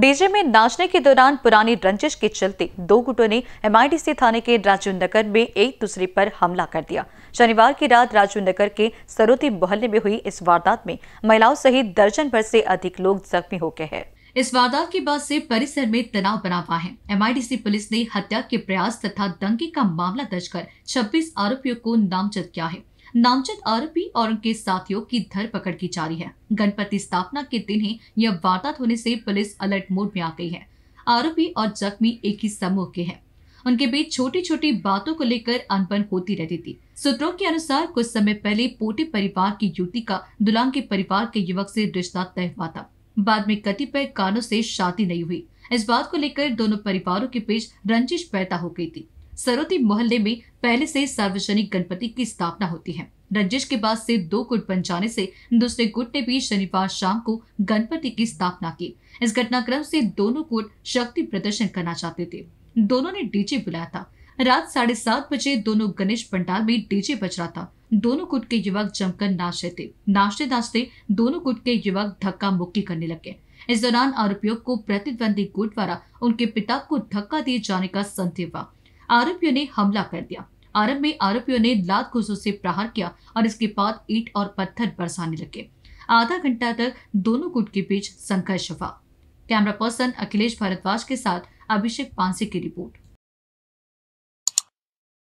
DJ में नाचने के दौरान पुरानी रंजिश के चलते दो गुटों ने एमआईडीसी थाने के राजू नगर में एक दूसरे पर हमला कर दिया शनिवार की रात राजू नगर के सरोती मोहल्ले में हुई इस वारदात में महिलाओं सहित दर्जन भर से अधिक लोग जख्मी हो गए हैं इस वारदात के बाद से परिसर में तनाव बना हुआ है एमआईडीसी पुलिस ने हत्या के प्रयास तथा दंगे का मामला दर्ज कर छब्बीस आरोपियों को नामजद किया है नामचित आरोपी और उनके साथियों की धरपकड़ की जा रही है गणपति स्थापना के दिन ही यह वारदात होने से पुलिस अलर्ट मोड में आ गई है आरोपी और जख्मी एक ही समूह के हैं उनके बीच छोटी छोटी बातों को लेकर अनबन होती रहती थी सूत्रों के अनुसार कुछ समय पहले पोटे परिवार की युवती का दुलांग के परिवार के युवक से रिश्ता तय हुआ था बाद में कतिपय कारणों से शादी नहीं हुई इस बात को लेकर दोनों परिवारों के बीच रंजिश पैदा हो गई थी सरोती मोहल्ले में पहले से सार्वजनिक गणपति की स्थापना होती है रंजिश के बाद से दो गुट बन जाने से दूसरे गुट ने भी शनिवार शाम को गणपति की स्थापना की इस घटनाक्रम से दोनों गुट शक्ति प्रदर्शन करना चाहते थे दोनों ने डीजे बुलाया था रात साढ़े सात बजे दोनों गणेश पंडाल में डीजे बज रहा था दोनों गुट के युवक जमकर नाच रहे थे नाचते नाचते दोनों गुट के युवक धक्का मुक्की करने लगे इस दौरान आरोपियों को प्रतिद्वंदी गुट द्वारा उनके पिता को धक्का दिए जाने का संदेह हुआ आरोपियों ने हमला कर दिया आरंभ में आरोपियों ने लात घुसों से प्रहार किया और इसके बाद ईट और पत्थर बरसाने लगे आधा घंटा तक दोनों गुट के बीच संघर्ष हुआ कैमरा पर्सन अखिलेश भारद्वाज के साथ अभिषेक पांसे की रिपोर्ट